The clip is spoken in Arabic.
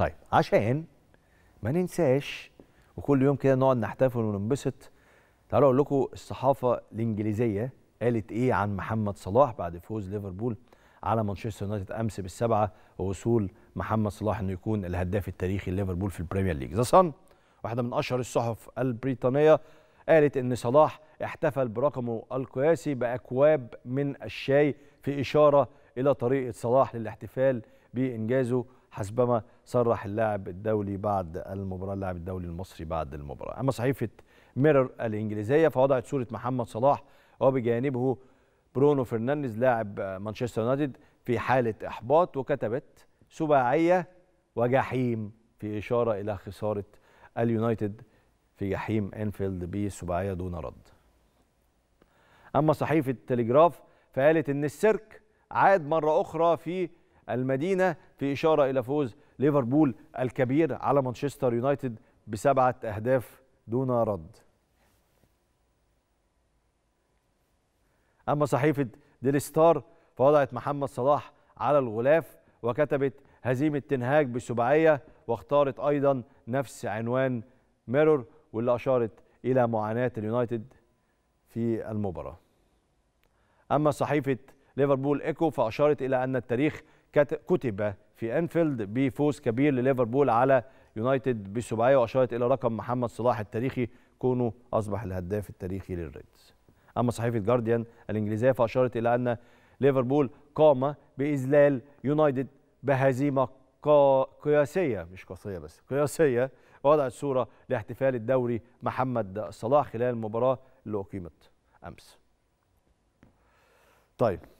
طيب عشان ما ننساش وكل يوم كده نقعد نحتفل وننبسط تعالوا اقول لكم الصحافه الانجليزيه قالت ايه عن محمد صلاح بعد فوز ليفربول على مانشستر يونايتد امس بالسبعه ووصول محمد صلاح انه يكون الهداف التاريخي ليفربول في البريمير ليج ذا صن واحده من اشهر الصحف البريطانيه قالت ان صلاح احتفل برقمه القياسي باكواب من الشاي في اشاره الى طريقه صلاح للاحتفال بانجازه حسبما صرح اللاعب الدولي بعد المباراه اللاعب الدولي المصري بعد المباراه اما صحيفه ميرور الانجليزيه فوضعت صوره محمد صلاح وبجانبه برونو فرنانديز لاعب مانشستر يونايتد في حاله احباط وكتبت سباعيه وجحيم في اشاره الى خساره اليونايتد في جحيم انفيلد بسباعيه دون رد اما صحيفه تلجراف فقالت ان السيرك عاد مره اخرى في المدينة في إشارة إلى فوز ليفربول الكبير على مانشستر يونايتد بسبعة أهداف دون رد أما صحيفة ديلي ستار فوضعت محمد صلاح على الغلاف وكتبت هزيمة تنهاج بسبعية واختارت أيضا نفس عنوان ميرور واللي أشارت إلى معاناة اليونايتد في المباراة أما صحيفة ليفربول ايكو فأشارت إلى أن التاريخ كتب في أنفيلد بفوز كبير لليفربول على يونايتد بسبعيه وأشارت إلى رقم محمد صلاح التاريخي كونه أصبح الهداف التاريخي للريدز أما صحيفة جارديان الإنجليزية فأشارت إلى أن ليفربول قام بإذلال يونايتد بهزيمة قياسية مش قاسية بس قياسية وضعت صورة لاحتفال الدوري محمد صلاح خلال المباراة اللي أقيمت أمس طيب